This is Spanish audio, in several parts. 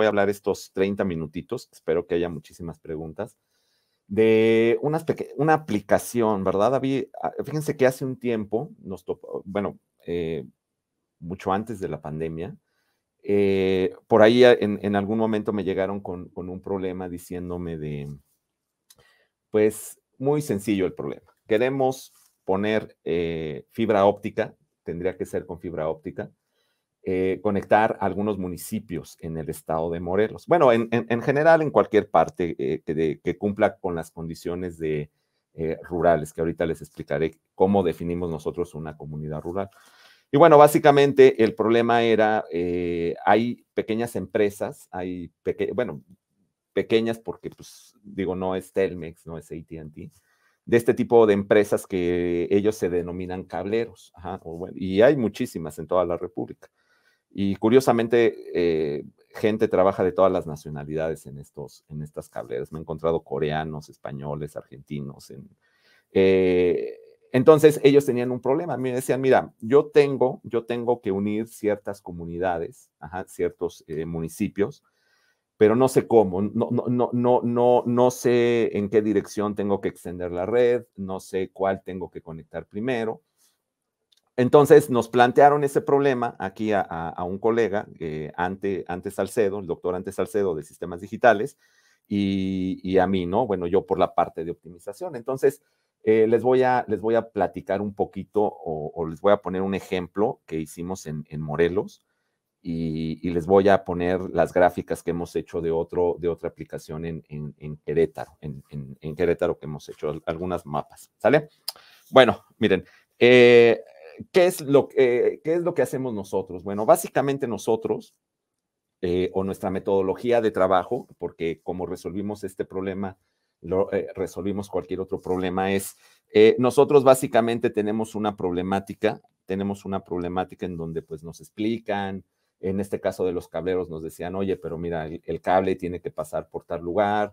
voy a hablar estos 30 minutitos, espero que haya muchísimas preguntas, de una aplicación, ¿verdad, David? Ah, fíjense que hace un tiempo nos bueno, eh, mucho antes de la pandemia, eh, por ahí en, algún momento me llegaron con, un problema diciéndome de, pues, muy sencillo el problema. Queremos poner eh, fibra óptica, tendría que ser con fibra óptica, eh, conectar algunos municipios en el estado de Morelos. Bueno, en, general, en cualquier parte eh, que, cumpla con las condiciones de, eh, rurales, que ahorita les explicaré cómo definimos nosotros una comunidad rural. Y bueno, básicamente el problema era, hay pequeñas empresas, hay, bueno, pequeñas porque, pues, digo, no es Telmex, no es ATT, de este tipo de empresas que ellos se denominan cableros, y hay muchísimas en toda la República. Y curiosamente, eh, gente trabaja de todas las nacionalidades en, estos, en estas cableras. Me he encontrado coreanos, españoles, argentinos. Eh, entonces, ellos tenían un problema. Me decían, mira, yo tengo, yo tengo que unir ciertas comunidades, ciertos eh, municipios, pero no sé cómo, no, no, no, no, no, no sé en qué dirección tengo que extender la red, no sé cuál tengo que conectar primero. Entonces nos plantearon ese problema aquí a, un colega, eh, antes ante, Salcedo, el doctor antes Salcedo de Sistemas Digitales, y, a mí, ¿no? Bueno, yo por la parte de optimización. Entonces, eh, les, voy a, les voy a platicar un poquito o, les voy a poner un ejemplo que hicimos en, Morelos y, les voy a poner las gráficas que hemos hecho de, otro, de otra aplicación en, en Querétaro, en, Querétaro que hemos hecho algunas mapas, ¿sale? Bueno, miren, eh, ¿qué, es lo, eh, ¿qué es lo que hacemos nosotros? Bueno, básicamente nosotros, eh, o nuestra metodología de trabajo, porque como resolvimos este problema, lo, eh, resolvimos cualquier otro problema, es nosotros básicamente tenemos una problemática, tenemos una problemática en donde pues nos explican, en este caso de los cableros nos decían, oye, pero mira, el, cable tiene que pasar por tal lugar,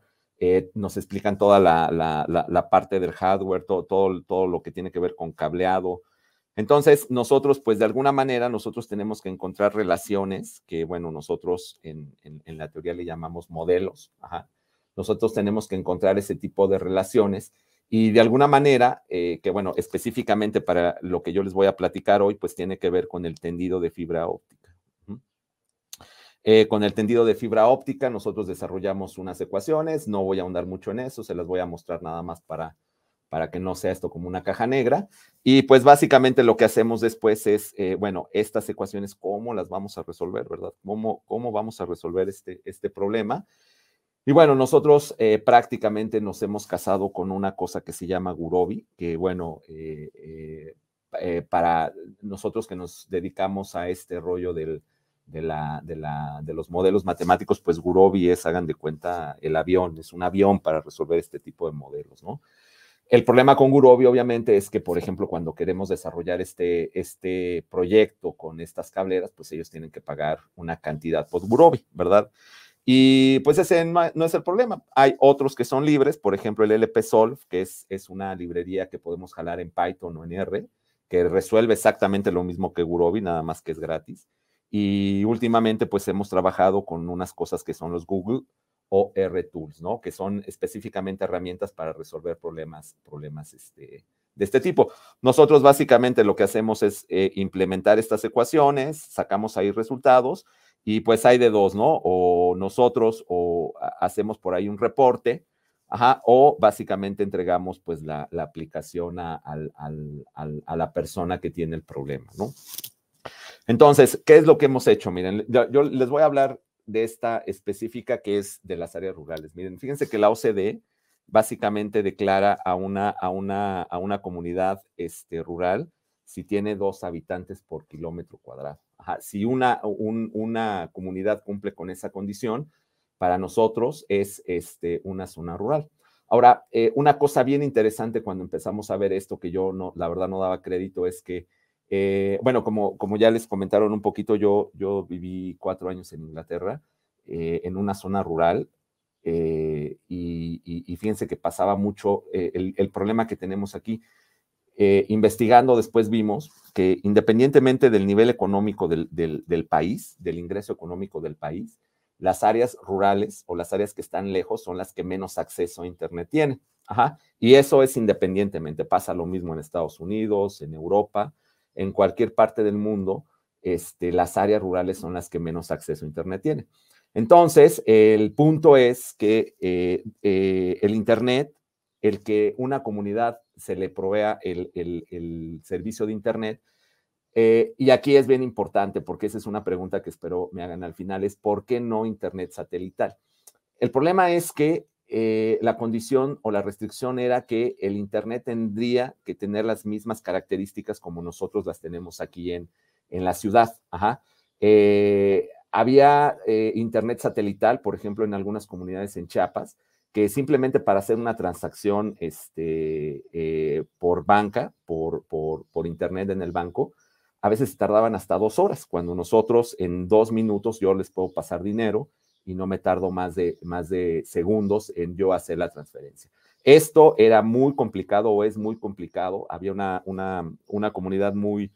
nos explican toda la, la, parte del hardware, todo, todo, lo que tiene que ver con cableado, entonces, nosotros, pues de alguna manera, nosotros tenemos que encontrar relaciones que, bueno, nosotros en, en, la teoría le llamamos modelos. Ajá. Nosotros tenemos que encontrar ese tipo de relaciones y de alguna manera, eh, que bueno, específicamente para lo que yo les voy a platicar hoy, pues tiene que ver con el tendido de fibra óptica. Eh, con el tendido de fibra óptica, nosotros desarrollamos unas ecuaciones, no voy a ahondar mucho en eso, se las voy a mostrar nada más para para que no sea esto como una caja negra. Y pues básicamente lo que hacemos después es, eh, bueno, estas ecuaciones, ¿cómo las vamos a resolver, verdad? ¿Cómo, cómo vamos a resolver este, este problema? Y bueno, nosotros eh, prácticamente nos hemos casado con una cosa que se llama Gurobi, que bueno, eh, para nosotros que nos dedicamos a este rollo de, la, de, la, de, los modelos matemáticos, pues Gurobi es, hagan de cuenta, el avión, es un avión para resolver este tipo de modelos, ¿no? El problema con Gurobi, obviamente, es que, por ejemplo, cuando queremos desarrollar este, este proyecto con estas cableras, pues ellos tienen que pagar una cantidad por Gurobi, ¿verdad? Y pues ese no es el problema. Hay otros que son libres, por ejemplo, el LP que es, es una librería que podemos jalar en Python o en R, que resuelve exactamente lo mismo que Gurobi, nada más que es gratis. Y últimamente, pues hemos trabajado con unas cosas que son los Google, o R-Tools, ¿no? Que son específicamente herramientas para resolver problemas, problemas este, de este tipo. Nosotros básicamente lo que hacemos es eh, implementar estas ecuaciones, sacamos ahí resultados y pues hay de dos, ¿no? O nosotros o hacemos por ahí un reporte, o básicamente entregamos pues la, aplicación a, a la persona que tiene el problema, ¿no? Entonces, ¿qué es lo que hemos hecho? Miren, yo, les voy a hablar de esta específica que es de las áreas rurales. Miren, fíjense que la OCDE básicamente declara a una, a una, a una comunidad este, rural si tiene dos habitantes por kilómetro cuadrado. Si una, una comunidad cumple con esa condición, para nosotros es este, una zona rural. Ahora, eh, una cosa bien interesante cuando empezamos a ver esto que yo no, la verdad no daba crédito es que eh, bueno, como, ya les comentaron un poquito, yo, viví cuatro años en Inglaterra, eh, en una zona rural, eh, y, fíjense que pasaba mucho el, problema que tenemos aquí. investigando después vimos que independientemente del nivel económico del, país, del ingreso económico del país, las áreas rurales o las áreas que están lejos son las que menos acceso a Internet tienen. Y eso es independientemente. Pasa lo mismo en Estados Unidos, en Europa en cualquier parte del mundo, este, las áreas rurales son las que menos acceso a Internet tienen. Entonces, el punto es que eh, eh, el Internet, el que una comunidad se le provea el, servicio de Internet, eh, y aquí es bien importante, porque esa es una pregunta que espero me hagan al final, es ¿por qué no Internet satelital? El problema es que eh, la condición o la restricción era que el Internet tendría que tener las mismas características como nosotros las tenemos aquí en, la ciudad. Eh, había eh, Internet satelital, por ejemplo, en algunas comunidades en Chiapas, que simplemente para hacer una transacción este, por banca, por, por Internet en el banco, a veces tardaban hasta dos horas, cuando nosotros en dos minutos yo les puedo pasar dinero y no me tardo más de, más de segundos en yo hacer la transferencia. Esto era muy complicado o es muy complicado. Había una, una, comunidad muy,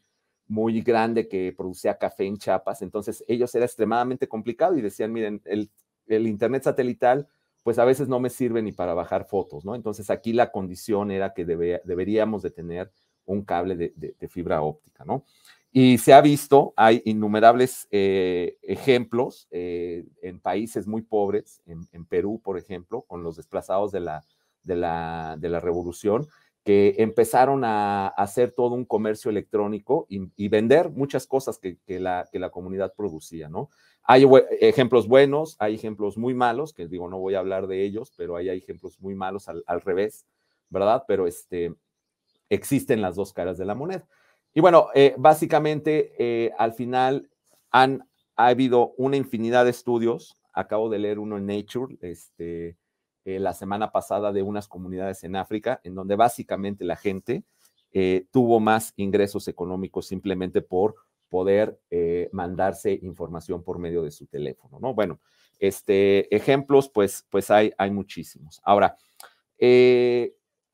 muy grande que producía café en chapas entonces ellos era extremadamente complicado y decían, miren, el, Internet satelital pues a veces no me sirve ni para bajar fotos, ¿no? Entonces aquí la condición era que deberíamos de tener un cable de, fibra óptica, ¿no? Y se ha visto, hay innumerables eh, ejemplos eh, en países muy pobres, en, Perú, por ejemplo, con los desplazados de la, de la, revolución, que empezaron a, hacer todo un comercio electrónico y, vender muchas cosas que, la, la comunidad producía, ¿no? Hay ejemplos buenos, hay ejemplos muy malos, que digo, no voy a hablar de ellos, pero hay ejemplos muy malos al, al revés, ¿verdad? Pero este, existen las dos caras de la moneda. Y bueno, eh, básicamente eh, al final han, ha habido una infinidad de estudios. Acabo de leer uno en Nature este, eh, la semana pasada de unas comunidades en África, en donde básicamente la gente tuvo más ingresos económicos simplemente por poder mandarse información por medio de su teléfono, ¿no? Bueno, este, ejemplos, pues, pues hay, hay muchísimos. Ahora,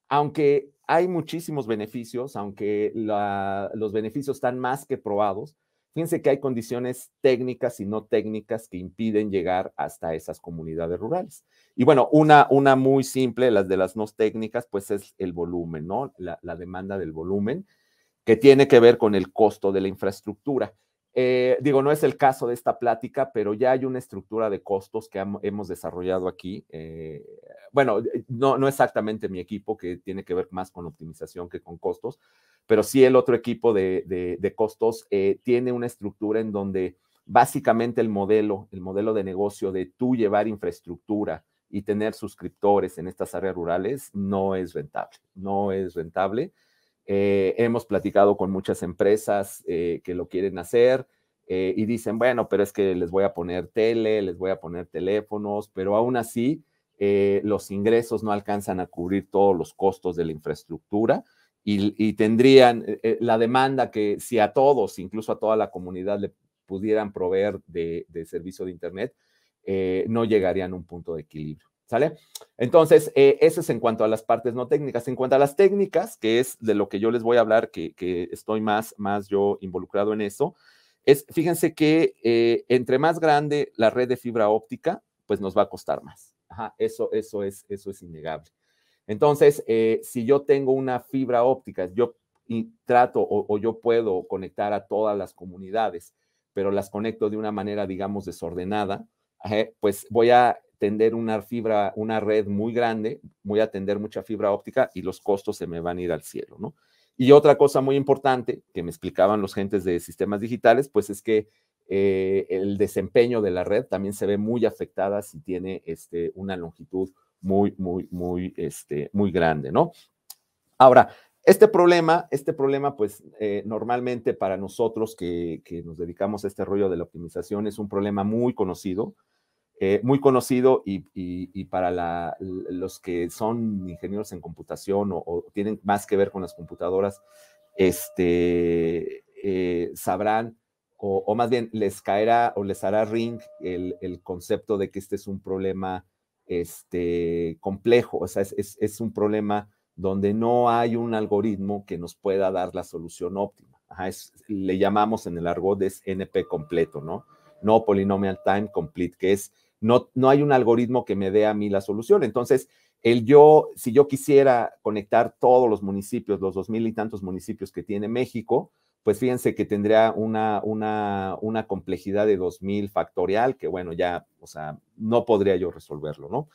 aunque hay muchísimos beneficios, aunque los beneficios están más que probados. Fíjense que hay condiciones técnicas y no técnicas que impiden llegar hasta esas comunidades rurales. Y bueno, una, una muy simple, las de las no técnicas, pues es el volumen, ¿no? la demanda del volumen, que tiene que ver con el costo de la infraestructura. Eh, digo, no es el caso de esta plática, pero ya hay una estructura de costos que hemos desarrollado aquí. Eh, bueno, eh, no, exactamente mi equipo, que tiene que ver más con optimización que con costos, pero sí el otro equipo de, costos tiene una estructura en donde básicamente el modelo, el modelo de negocio de tú llevar infraestructura y tener suscriptores en estas áreas rurales no es rentable, no es rentable. Eh, hemos platicado con muchas empresas eh, que lo quieren hacer eh, y dicen, bueno, pero es que les voy a poner tele, les voy a poner teléfonos, pero aún así los ingresos no alcanzan a cubrir todos los costos de la infraestructura y, tendrían la demanda que si a todos, incluso a toda la comunidad, le pudieran proveer de servicio de Internet, no llegarían a un punto de equilibrio. ¿Sale? Entonces, eh, eso es en cuanto a las partes no técnicas. En cuanto a las técnicas, que es de lo que yo les voy a hablar, que, estoy más, más yo involucrado en eso, es, fíjense que eh, entre más grande la red de fibra óptica, pues nos va a costar más. Ajá, eso, eso, es, eso es innegable. Entonces, eh, si yo tengo una fibra óptica, yo trato o yo puedo conectar a todas las comunidades, pero las conecto de una manera, digamos, desordenada, pues voy a tender una fibra, una red muy grande, voy a tender mucha fibra óptica y los costos se me van a ir al cielo, ¿no? Y otra cosa muy importante que me explicaban los gentes de sistemas digitales, pues es que eh, el desempeño de la red también se ve muy afectada si tiene este, una longitud muy, muy, muy, este, muy grande, ¿no? Ahora, este problema, este problema, pues eh, normalmente para nosotros que, que, nos dedicamos a este rollo de la optimización es un problema muy conocido. Eh, muy conocido y, para los que son ingenieros en computación o, tienen más que ver con las computadoras, este, eh, sabrán o, más bien les caerá o les hará ring el, concepto de que este es un problema este, complejo, o sea, es, un problema donde no hay un algoritmo que nos pueda dar la solución óptima. le llamamos en el argot de NP completo, ¿no? No polynomial time complete, que es no, hay un algoritmo que me dé a mí la solución. Entonces, el yo, si yo quisiera conectar todos los municipios, los dos mil y tantos municipios que tiene México, pues fíjense que tendría una, complejidad de 2000 factorial, que bueno, ya, o sea, no podría yo resolverlo, ¿no?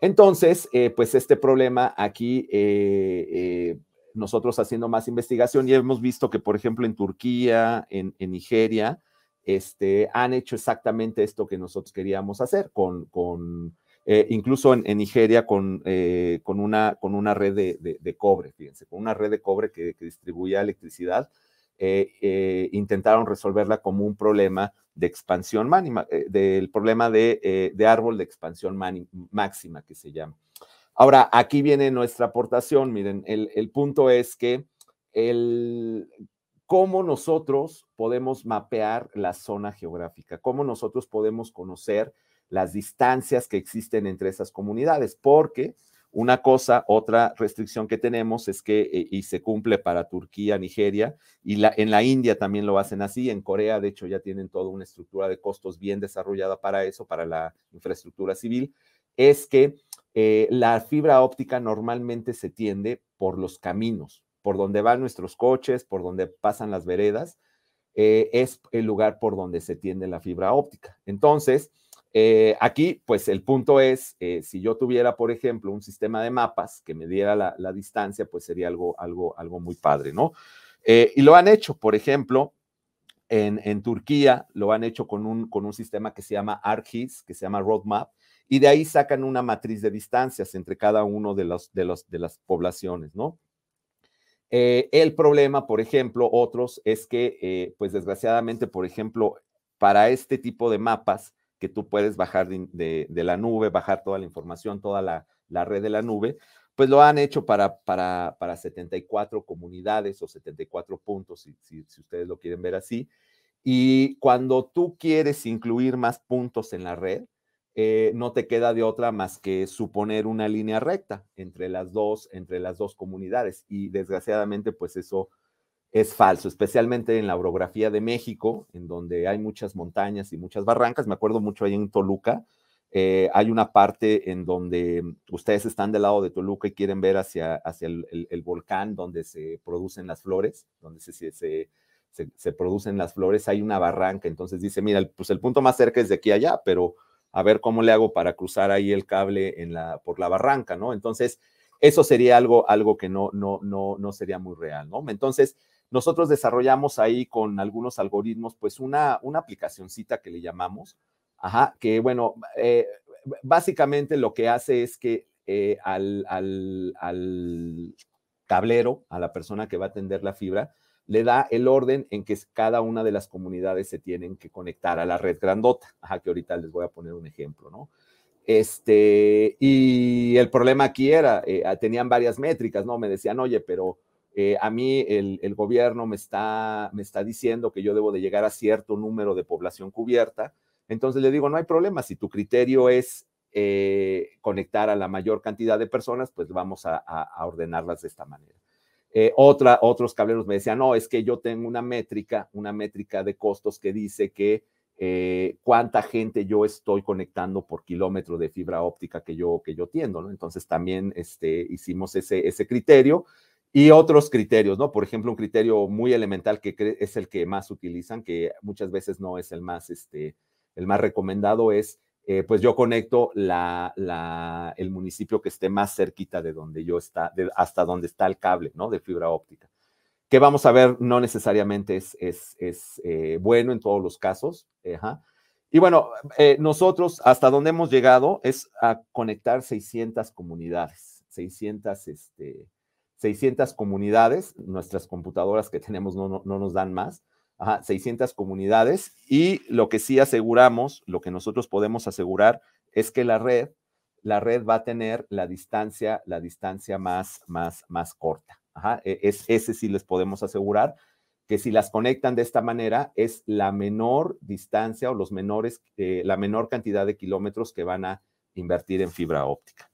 Entonces, eh, pues este problema aquí, eh, eh, nosotros haciendo más investigación y hemos visto que, por ejemplo, en Turquía, en Nigeria, este, han hecho exactamente esto que nosotros queríamos hacer, con, con eh, incluso en, Nigeria con, eh, con, una, con una red de, cobre, fíjense, con una red de cobre que, que distribuía electricidad, eh, intentaron resolverla como un problema de expansión mánima, del problema de, de, árbol de expansión máxima que se llama. Ahora, aquí viene nuestra aportación, miren, el, el punto es que el, cómo nosotros podemos mapear la zona geográfica, cómo nosotros podemos conocer las distancias que existen entre esas comunidades, porque una cosa, otra restricción que tenemos es que, eh, y se cumple para Turquía, Nigeria, y la, en la India también lo hacen así, en Corea de hecho ya tienen toda una estructura de costos bien desarrollada para eso, para la infraestructura civil, es que eh, la fibra óptica normalmente se tiende por los caminos, por donde van nuestros coches, por donde pasan las veredas, eh, es el lugar por donde se tiende la fibra óptica. Entonces, eh, aquí, pues el punto es, eh, si yo tuviera, por ejemplo, un sistema de mapas que me diera la, distancia, pues sería algo, algo, algo muy padre, ¿no? y lo han hecho, por ejemplo, en, Turquía, lo han hecho con un, con un sistema que se llama ArcGIS, que se llama Roadmap, y de ahí sacan una matriz de distancias entre cada uno de, los, de, los, de las poblaciones, ¿no? Eh, el problema, por ejemplo, otros, es que, eh, pues desgraciadamente, por ejemplo, para este tipo de mapas que tú puedes bajar de, la nube, bajar toda la información, toda la, red de la nube, pues lo han hecho para, para, 74 comunidades o 74 puntos, si, si ustedes lo quieren ver así. Y cuando tú quieres incluir más puntos en la red, eh, no te queda de otra más que suponer una línea recta entre las dos, entre las dos comunidades. Y desgraciadamente, pues eso es falso, especialmente en la orografía de México, en donde hay muchas montañas y muchas barrancas. Me acuerdo mucho ahí en Toluca, eh, hay una parte en donde ustedes están del lado de Toluca y quieren ver hacia, hacia el, volcán donde se producen las flores, donde se, se, se producen las flores, hay una barranca, entonces dice, mira, pues el punto más cerca es de aquí allá, pero a ver cómo le hago para cruzar ahí el cable en la, por la barranca, ¿no? Entonces, eso sería algo, algo que no, no, no, no sería muy real, ¿no? Entonces, nosotros desarrollamos ahí con algunos algoritmos, pues una, una aplicacioncita que le llamamos, ajá, que bueno, eh, básicamente lo que hace es que eh, al, al, al, tablero, a la persona que va a tender la fibra, le da el orden en que cada una de las comunidades se tienen que conectar a la red grandota, Ajá, que ahorita les voy a poner un ejemplo, ¿no? Este, y el problema aquí era, eh, ah, tenían varias métricas, ¿no? Me decían, oye, pero eh, a mí el, gobierno me está, me está diciendo que yo debo de llegar a cierto número de población cubierta. Entonces le digo, no hay problema, si tu criterio es eh, conectar a la mayor cantidad de personas, pues vamos a ordenarlas de esta manera. Eh, otra, otros cableros me decían, no, es que yo tengo una métrica, una métrica de costos que dice que eh, cuánta gente yo estoy conectando por kilómetro de fibra óptica que yo, que yo tiendo, ¿no? Entonces también este, hicimos ese, ese criterio y otros criterios, ¿no? Por ejemplo, un criterio muy elemental que es el que más utilizan, que muchas veces no es el más, este, el más recomendado, es eh, pues yo conecto el municipio que esté más cerquita de donde yo está, hasta donde está el cable, ¿no? De fibra óptica. Que vamos a ver, no necesariamente es, eh, bueno en todos los casos. Y bueno, eh, nosotros hasta donde hemos llegado es a conectar 600 comunidades, 600, este, comunidades, nuestras computadoras que tenemos no nos dan más, Ajá, 600 comunidades y lo que sí aseguramos, lo que nosotros podemos asegurar es que la red, la red va a tener la distancia, la distancia más, más, más corta. E, es, ese sí les podemos asegurar que si las conectan de esta manera es la menor distancia o los menores, eh, la menor cantidad de kilómetros que van a invertir en fibra óptica.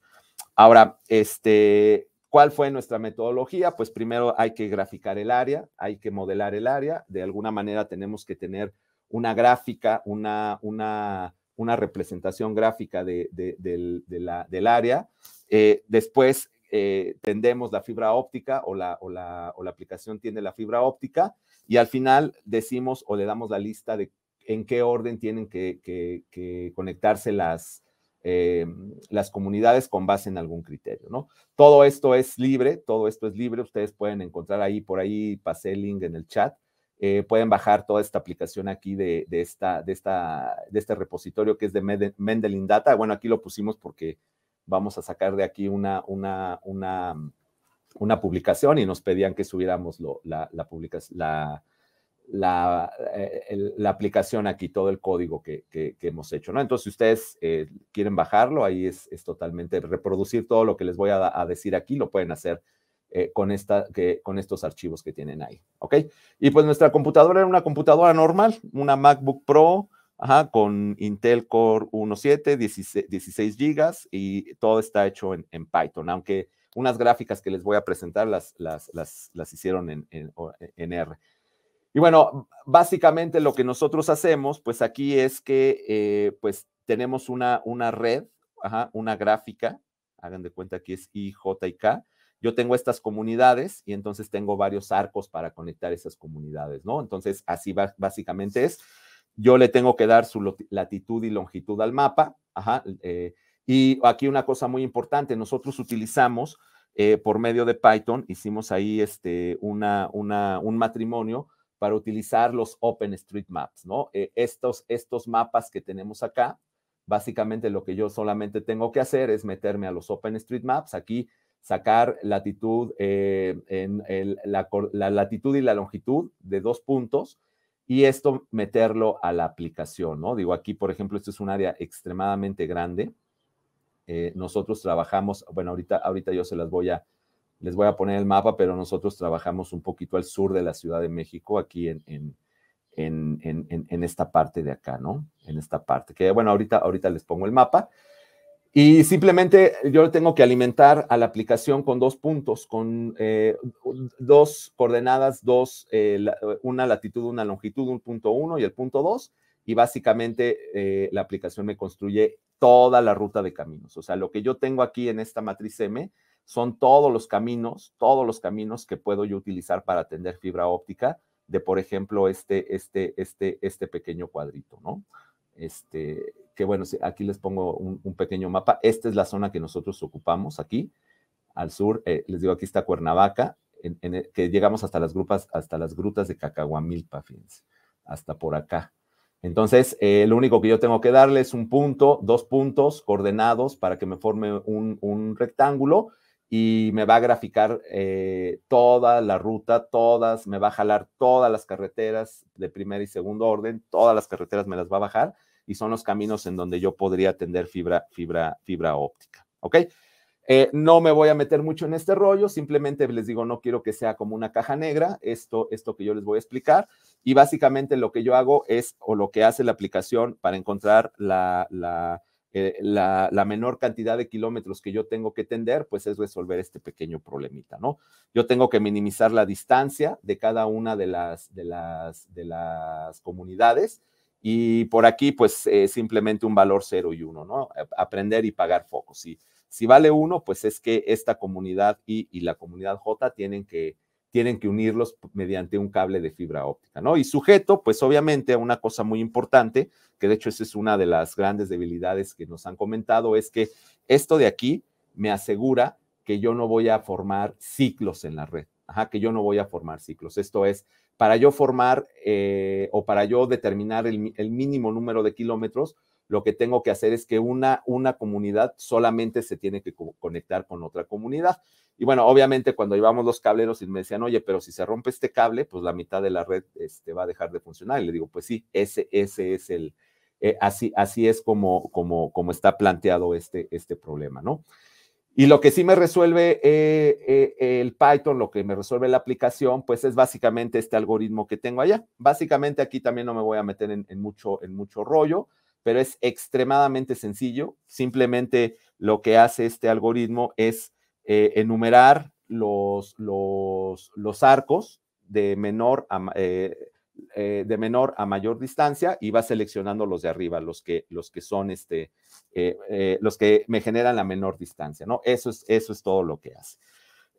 Ahora, este, ¿Cuál fue nuestra metodología? Pues primero hay que graficar el área, hay que modelar el área. De alguna manera tenemos que tener una gráfica, una, una, una representación gráfica de, del, la, del área. Eh, después eh, tendemos la fibra óptica o la, o, la, o la, aplicación tiene la fibra óptica y al final decimos o le damos la lista de en qué orden tienen que, que, que conectarse las, eh, las comunidades con base en algún criterio, ¿no? Todo esto es libre, todo esto es libre, ustedes pueden encontrar ahí, por ahí pasé el link en el chat, eh, pueden bajar toda esta aplicación aquí de, esta, de, esta, de este repositorio que es de Mendelin Data, bueno, aquí lo pusimos porque vamos a sacar de aquí una, una, una, una publicación y nos pedían que subiéramos la, la, publicación, la, eh, la, aplicación aquí, todo el código que, hemos hecho, ¿no? Entonces, si ustedes eh, quieren bajarlo, ahí es, totalmente reproducir todo lo que les voy a, decir aquí, lo pueden hacer eh, con, esta, que, con estos archivos que tienen ahí, ¿ok? Y pues nuestra computadora era una computadora normal, una MacBook Pro, con Intel Core 1.7, 16, 16 GB y todo está hecho en, Python, aunque unas gráficas que les voy a presentar las, las, hicieron en, en, en R. Y bueno, básicamente lo que nosotros hacemos, pues aquí es que eh, pues tenemos una, una red, una gráfica, hagan de cuenta que es I, J y K. Yo tengo estas comunidades y entonces tengo varios arcos para conectar esas comunidades, ¿no? Entonces, así básicamente es. Yo le tengo que dar su latitud y longitud al mapa, ajá. Eh, y aquí una cosa muy importante, nosotros utilizamos eh, por medio de Python, hicimos ahí este, una, un matrimonio para utilizar los OpenStreetMaps, ¿no? Eh, estos, mapas que tenemos acá, básicamente lo que yo solamente tengo que hacer es meterme a los OpenStreetMaps, aquí sacar latitud, eh, la, latitud y la longitud de dos puntos y esto meterlo a la aplicación, ¿no? Digo, aquí, por ejemplo, esto es un área extremadamente grande. Eh, nosotros trabajamos, bueno, ahorita, ahorita yo se las voy a, les voy a poner el mapa, pero nosotros trabajamos un poquito al sur de la Ciudad de México, aquí en, en, esta parte de acá, ¿no? En esta parte, que bueno, ahorita, ahorita les pongo el mapa. Y simplemente yo tengo que alimentar a la aplicación con dos puntos, con eh, dos coordenadas, dos, eh, una latitud, una longitud, un punto uno y el punto dos. Y básicamente eh, la aplicación me construye toda la ruta de caminos. O sea, lo que yo tengo aquí en esta matriz M son todos los caminos, todos los caminos que puedo yo utilizar para atender fibra óptica de, por ejemplo, este, este, este, este pequeño cuadrito, ¿no? Este, que bueno, aquí les pongo un, pequeño mapa. Esta es la zona que nosotros ocupamos aquí, al sur, eh, les digo, aquí está Cuernavaca, que llegamos hasta las, grupas, hasta las grutas de Cacahuamilpa, fíjense, hasta por acá. Entonces, el eh, lo único que yo tengo que darle es un punto, dos puntos coordenados para que me forme un rectángulo y me va a graficar eh, toda la ruta, todas, me va a jalar todas las carreteras de primer y segundo orden, todas las carreteras me las va a bajar y son los caminos en donde yo podría tender fibra, fibra, fibra óptica. ¿Ok? Eh, no me voy a meter mucho en este rollo, simplemente les digo, no quiero que sea como una caja negra, esto, esto que yo les voy a explicar. Y básicamente lo que yo hago es, o lo que hace la aplicación para encontrar la eh, la, la, menor cantidad de kilómetros que yo tengo que tender, pues es resolver este pequeño problemita, ¿no? Yo tengo que minimizar la distancia de cada una de las, de las, de las comunidades y por aquí, pues eh, simplemente un valor cero y uno, ¿no? Aprender y pagar focos. Si, si vale uno, pues es que esta comunidad y la comunidad J tienen que tienen que unirlos mediante un cable de fibra óptica, ¿no? Y sujeto, pues obviamente, a una cosa muy importante, que de hecho esa es una de las grandes debilidades que nos han comentado, es que esto de aquí me asegura que yo no voy a formar ciclos en la red, que yo no voy a formar ciclos. Esto es, para yo formar eh, o para yo determinar el, el mínimo número de kilómetros, lo que tengo que hacer es que una, una comunidad solamente se tiene que conectar con otra comunidad. Y bueno, obviamente cuando llevamos los cableros y me decían, oye, pero si se rompe este cable, pues la mitad de la red este, va a dejar de funcionar. Y le digo, pues sí, ese, ese es el, eh, así, así es como, como, como está planteado este, este problema, ¿no? Y lo que sí me resuelve eh, eh, el Python, lo que me resuelve la aplicación, pues es básicamente este algoritmo que tengo allá. Básicamente aquí también no me voy a meter en mucho, en mucho rollo pero es extremadamente sencillo. Simplemente lo que hace este algoritmo es eh, enumerar los, los, los, arcos de menor, a, eh, eh, de menor a mayor distancia y va seleccionando los de arriba, los que, los que son este, los que me generan la menor distancia, ¿no? Eso es, eso es todo lo que hace.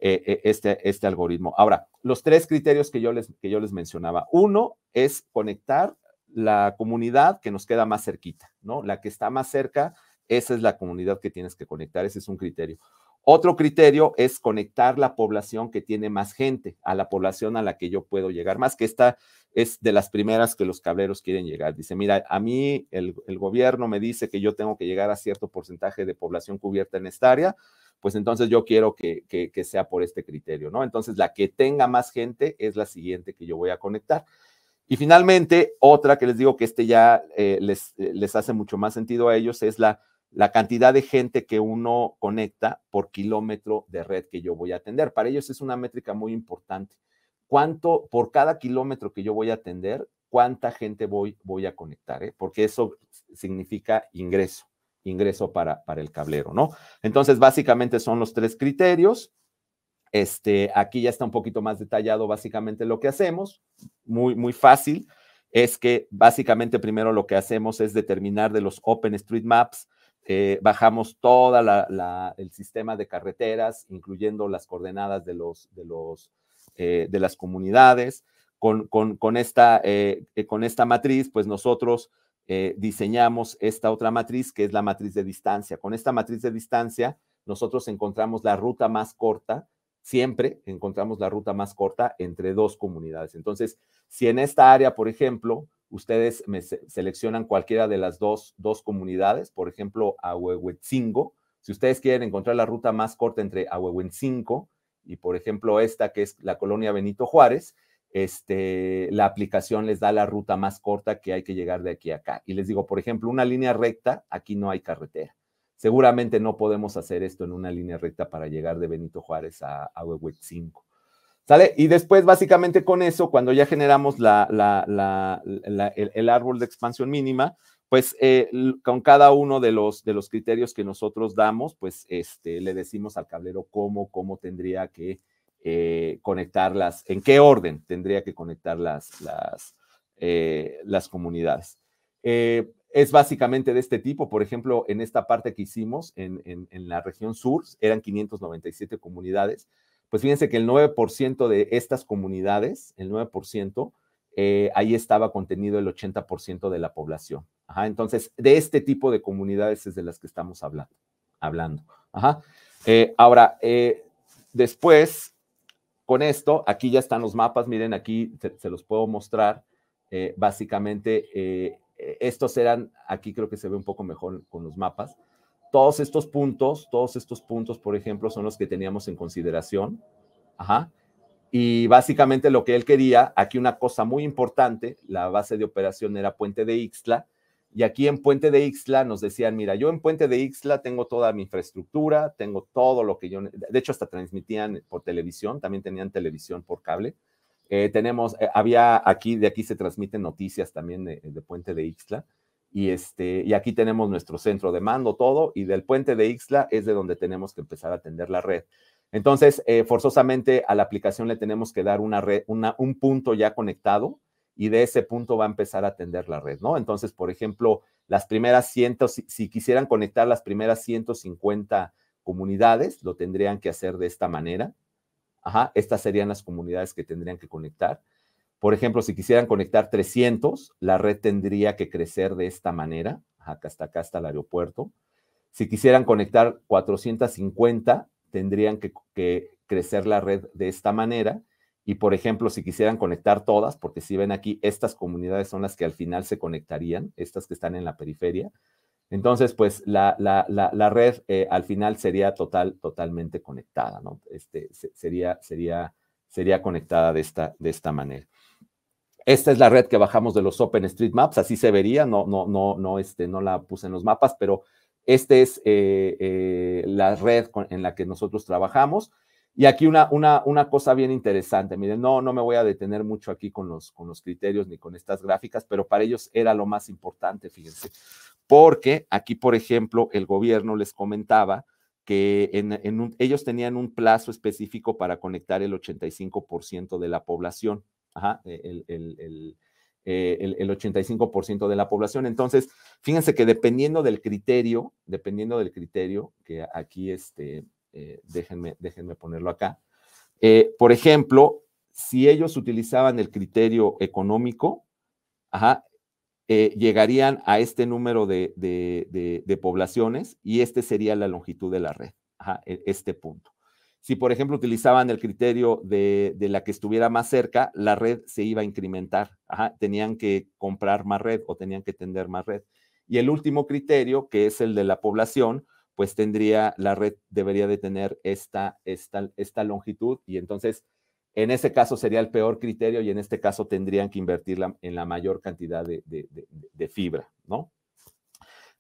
Este, este algoritmo. Ahora, los tres criterios que yo les, que yo les mencionaba. Uno es conectar la comunidad que nos queda más cerquita, ¿no? La que está más cerca, esa es la comunidad que tienes que conectar, ese es un criterio. Otro criterio es conectar la población que tiene más gente a la población a la que yo puedo llegar más, que esta es de las primeras que los cableros quieren llegar. Dice, mira, a mí el, gobierno me dice que yo tengo que llegar a cierto porcentaje de población cubierta en esta área, pues entonces yo quiero que, que sea por este criterio, ¿no? Entonces la que tenga más gente es la siguiente que yo voy a conectar. Y finalmente, otra que les digo que este ya eh, les, eh, les, hace mucho más sentido a ellos es la, la cantidad de gente que uno conecta por kilómetro de red que yo voy a atender. Para ellos es una métrica muy importante. ¿Cuánto por cada kilómetro que yo voy a atender, cuánta gente voy, voy a conectar? Eh? Porque eso significa ingreso, ingreso para, para el cablero, ¿no? Entonces, básicamente son los tres criterios. Este, aquí ya está un poquito más detallado básicamente lo que hacemos, muy, muy fácil, es que básicamente primero lo que hacemos es determinar de los OpenStreetMaps, eh, bajamos todo el sistema de carreteras, incluyendo las coordenadas de, los, de, los, eh, de las comunidades. Con, esta, eh, eh, con esta matriz, pues nosotros diseñamos esta otra matriz, que es la matriz de distancia. Con esta matriz de distancia, nosotros encontramos la ruta más corta siempre encontramos la ruta más corta entre dos comunidades. Entonces, si en esta área, por ejemplo, ustedes me seleccionan cualquiera de las dos, dos comunidades, por ejemplo, Ahuehuetzingo, si ustedes quieren encontrar la ruta más corta entre Ahuehuetzingo y, por ejemplo, esta que es la colonia Benito Juárez, este, la aplicación les da la ruta más corta que hay que llegar de aquí a acá. Y les digo, por ejemplo, una línea recta, aquí no hay carretera. Seguramente no podemos hacer esto en una línea recta para llegar de Benito Juárez a, a 5. ¿Sale? Y después, básicamente con eso, cuando ya generamos el, árbol de expansión mínima, pues eh, con cada uno de los, criterios que nosotros damos, pues este, le decimos al cablero cómo, cómo tendría que eh, conectarlas, en qué orden tendría que conectar las, las, eh, comunidades. Eh, es básicamente de este tipo. Por ejemplo, en esta parte que hicimos en, la región sur, eran 597 comunidades. Pues fíjense que el 9% de estas comunidades, el 9%, eh, ahí estaba contenido el 80% de la población. Ajá, entonces, de este tipo de comunidades es de las que estamos hablando. hablando. Eh, ahora, eh, después, con esto, aquí ya están los mapas. Miren, aquí se, se los puedo mostrar. básicamente, eh, estos eran, aquí creo que se ve un poco mejor con los mapas. Todos estos puntos, todos estos puntos, por ejemplo, son los que teníamos en consideración. Y básicamente lo que él quería, aquí una cosa muy importante, la base de operación era Puente de Ixtla, y aquí en Puente de Ixtla nos decían, mira, yo en Puente de Ixtla tengo toda mi infraestructura, tengo todo lo que yo, de hecho hasta transmitían por televisión, también tenían televisión por cable. Eh, tenemos, eh, había aquí, de aquí se transmiten noticias también de, Puente de Ixtla. Y, este, y aquí tenemos nuestro centro de mando, todo, y del puente de Ixtla es de donde tenemos que empezar a atender la red. Entonces, eh, forzosamente a la aplicación le tenemos que dar una red, un punto ya conectado y de ese punto va a empezar a atender la red, ¿no? Entonces, por ejemplo, las primeras cientos, si, quisieran conectar las primeras 150 comunidades, lo tendrían que hacer de esta manera. Ajá, estas serían las comunidades que tendrían que conectar. Por ejemplo, si quisieran conectar 300, la red tendría que crecer de esta manera, hasta acá, hasta el aeropuerto. Si quisieran conectar 450, tendrían que, crecer la red de esta manera. Y, por ejemplo, si quisieran conectar todas, porque si ven aquí, estas comunidades son las que al final se conectarían, estas que están en la periferia, entonces, pues la, red eh, al final sería total, totalmente conectada, ¿no? Este, sería, sería, sería conectada de esta, de esta manera. Esta es la red que bajamos de los OpenStreetMaps, así se vería, no, no, no, no, este, no la puse en los mapas, pero esta es eh, eh, la red en la que nosotros trabajamos. Y aquí una, una, cosa bien interesante, miren, no, no me voy a detener mucho aquí con los, con los criterios ni con estas gráficas, pero para ellos era lo más importante, fíjense porque aquí, por ejemplo, el gobierno les comentaba que ellos tenían un plazo específico para conectar el 85% de la población, Ajá, e, el, 85% eh, de la población. Entonces, fíjense que dependiendo del criterio, dependiendo del criterio, que aquí, este, eh, déjenme, déjenme ponerlo acá, eh, por ejemplo, si ellos utilizaban el criterio económico, ajá, eh, llegarían a este número de, poblaciones y este sería la longitud de la red, Ajá, e, este punto. Si, por ejemplo, utilizaban el criterio de, la que estuviera más cerca, la red se iba a incrementar. tenían que comprar más red o tenían que tender más red. Y el último criterio, que es el de la población, pues tendría, la red debería de tener esta, esta, esta longitud y entonces en ese caso sería el peor criterio y en este caso tendrían que invertir en la mayor cantidad de, fibra, ¿no?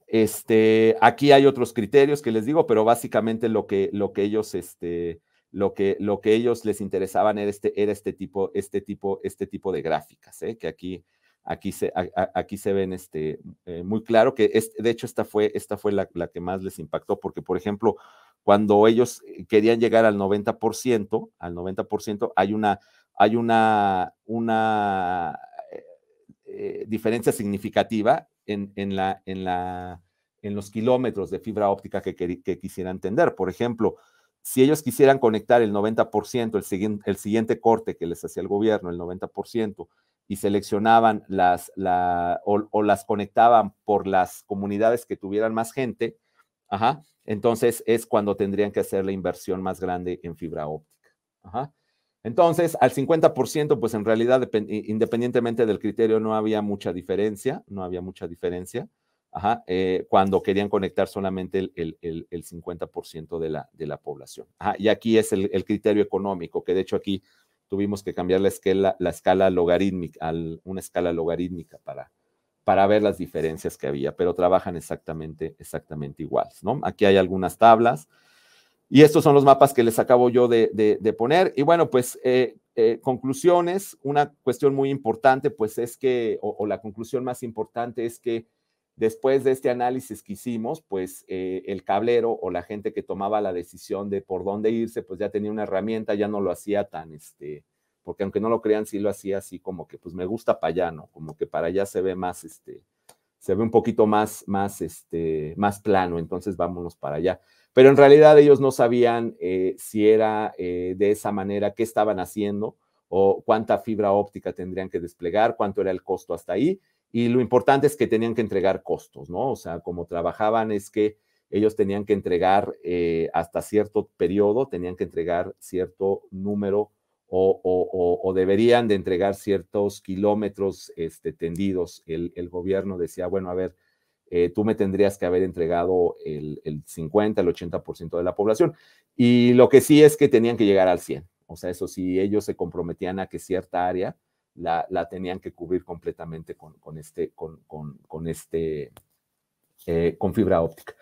Este, aquí hay otros criterios que les digo, pero básicamente lo que, ellos, este, lo que, ellos les interesaban este, era este, tipo, este tipo, este tipo de gráficas, ¿eh? que aquí, aquí se, aquí se ven este, eh, muy claro que de hecho esta fue, esta fue la, que más les impactó, porque por ejemplo, cuando ellos eh, querían llegar al 90%, al 90% hay una, hay una, una eh, eh, diferencia significativa en, en, la, en, la, en los kilómetros de fibra óptica que, que, quisieran entender. Por ejemplo, si ellos quisieran conectar el 90%, el siguiente, el siguiente corte que les hacía el gobierno, el 90%, y seleccionaban las, la, o, las conectaban por las comunidades que tuvieran más gente, ajá, entonces es cuando tendrían que hacer la inversión más grande en fibra óptica. Ajá. Entonces, al 50%, pues en realidad, independientemente del criterio, no había mucha diferencia, no había mucha diferencia, Ajá. Eh, cuando querían conectar solamente el, 50% de la, población. Y aquí es el, criterio económico, que de hecho aquí tuvimos que cambiar la escala, la escala logarítmica, una escala logarítmica para, para ver las diferencias que había, pero trabajan exactamente, exactamente iguales, ¿no? Aquí hay algunas tablas. Y estos son los mapas que les acabo yo de, poner. Y bueno, pues eh, eh, conclusiones, una cuestión muy importante, pues es que, o, la conclusión más importante es que después de este análisis que hicimos, pues eh, el cablero o la gente que tomaba la decisión de por dónde irse, pues ya tenía una herramienta, ya no lo hacía tan, este, porque aunque no lo crean, sí lo hacía así como que, pues me gusta para allá, ¿no? Como que para allá se ve más, este, se ve un poquito más, más, este, más plano, entonces vámonos para allá. Pero en realidad ellos no sabían eh, si era eh, de esa manera, qué estaban haciendo o cuánta fibra óptica tendrían que desplegar, cuánto era el costo hasta ahí. Y lo importante es que tenían que entregar costos, ¿no? O sea, como trabajaban es que ellos tenían que entregar eh, hasta cierto periodo, tenían que entregar cierto número o, deberían de entregar ciertos kilómetros este, tendidos. El, gobierno decía, bueno, a ver, eh, tú me tendrías que haber entregado el, 50, el 80% de la población. Y lo que sí es que tenían que llegar al 100. O sea, eso sí, ellos se comprometían a que cierta área la, tenían que cubrir completamente con, este, con, este con este, eh, fibra óptica.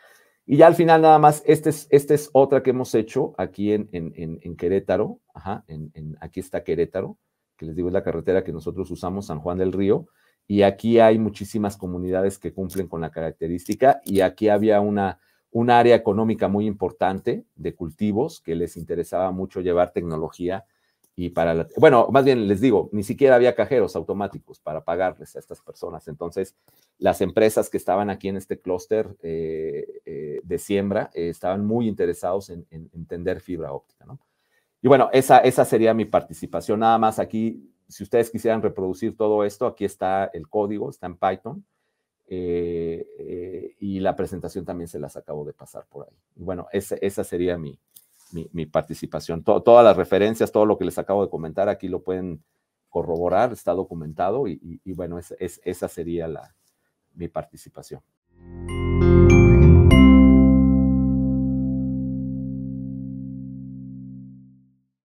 Y ya al final nada más, esta es, este es otra que hemos hecho aquí en, en, en, en Querétaro, aquí está Querétaro, que les digo es la carretera que nosotros usamos, San Juan del Río, y aquí hay muchísimas comunidades que cumplen con la característica, y aquí había una, un área económica muy importante de cultivos que les interesaba mucho llevar tecnología y para la, bueno, más bien les digo, ni siquiera había cajeros automáticos para pagarles a estas personas. Entonces, las empresas que estaban aquí en este clúster eh, eh, de siembra eh, estaban muy interesados en, entender fibra óptica, ¿no? Y bueno, esa, esa sería mi participación. Nada más aquí, si ustedes quisieran reproducir todo esto, aquí está el código, está en Python. y la presentación también se las acabo de pasar por ahí. bueno, esa, esa sería mi, mi, participación. todas las referencias, todo lo que les acabo de comentar aquí lo pueden corroborar, está documentado y, bueno, esa sería la, mi participación.